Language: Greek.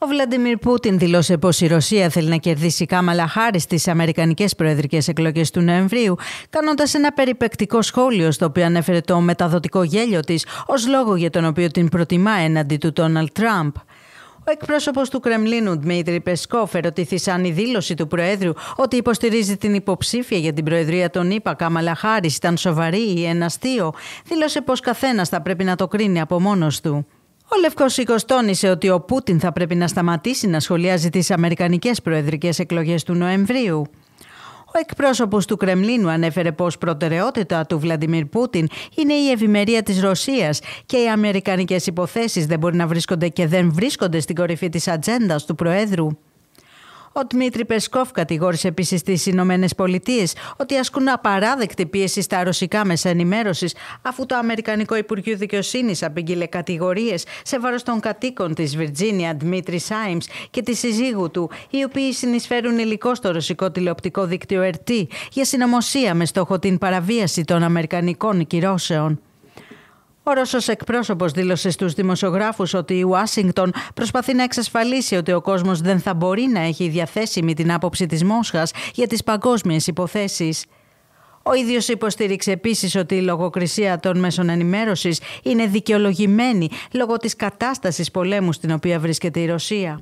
Ο Βλαντιμίρ Πούτιν δήλωσε πως η Ρωσία θέλει να κερδίσει Κάμαλα Χάρη στις Αμερικανικές προεδρικές εκλογές του Νοεμβρίου, κάνοντας ένα περιπεκτικό σχόλιο στο οποίο ανέφερε το μεταδοτικό γέλιο της ως λόγο για τον οποίο την προτιμά έναντι του Τόναλτ Τραμπ. Ο εκπρόσωπος του Κρεμλίνου, Δημήτρη Πεσκόφ, ερωτήθη η δήλωση του Προέδρου ότι υποστηρίζει την υποψήφια για την Προεδρία των ΗΠΑ, Κάμαλα Χάρη, ήταν σοβαρή ή ένα αστείο, δήλωσε πως καθένας θα πρέπει να το κρίνει από μόνος του. Ο Λευκό Οίκο τόνισε ότι ο Πούτιν θα πρέπει να σταματήσει να σχολιάζει τις Αμερικανικές προεδρικές εκλογές του Νοεμβρίου. Ο εκπρόσωπος του Κρεμλίνου ανέφερε πως προτεραιότητα του Βλαντιμίρ Πούτιν είναι η ευημερία της Ρωσίας και οι αμερικανικές υποθέσεις δεν μπορεί να βρίσκονται και δεν βρίσκονται στην κορυφή της ατζέντας του Προέδρου. Ο Δημήτρη Πεσκόφ κατηγόρησε επίσης τις Ηνωμένες Πολιτείες ότι ασκούν απαράδεκτη πίεση στα ρωσικά μέσα αφού το Αμερικανικό Υπουργείο Δικαιοσύνης απήγγειλε κατηγορίες σε βάρος των κατοίκων της Βιρτζίνια Δημήτρη Σάιμ και της συζύγου του, οι οποίοι συνεισφέρουν υλικό στο ρωσικό τηλεοπτικό δίκτυο ΕΡΤ για συνωμοσία με στόχο την παραβίαση των Αμερικανικών κυρώσεων. Ο Ρώσος εκπρόσωπος δήλωσε στους δημοσιογράφους ότι η Ουάσιγκτον προσπαθεί να εξασφαλίσει ότι ο κόσμος δεν θα μπορεί να έχει διαθέσιμη την άποψη της Μόσχας για τις παγκόσμιες υποθέσεις. Ο ίδιος υποστήριξε επίσης ότι η λογοκρισία των μέσων ενημέρωσης είναι δικαιολογημένη λόγω της κατάστασης πολέμου στην οποία βρίσκεται η Ρωσία.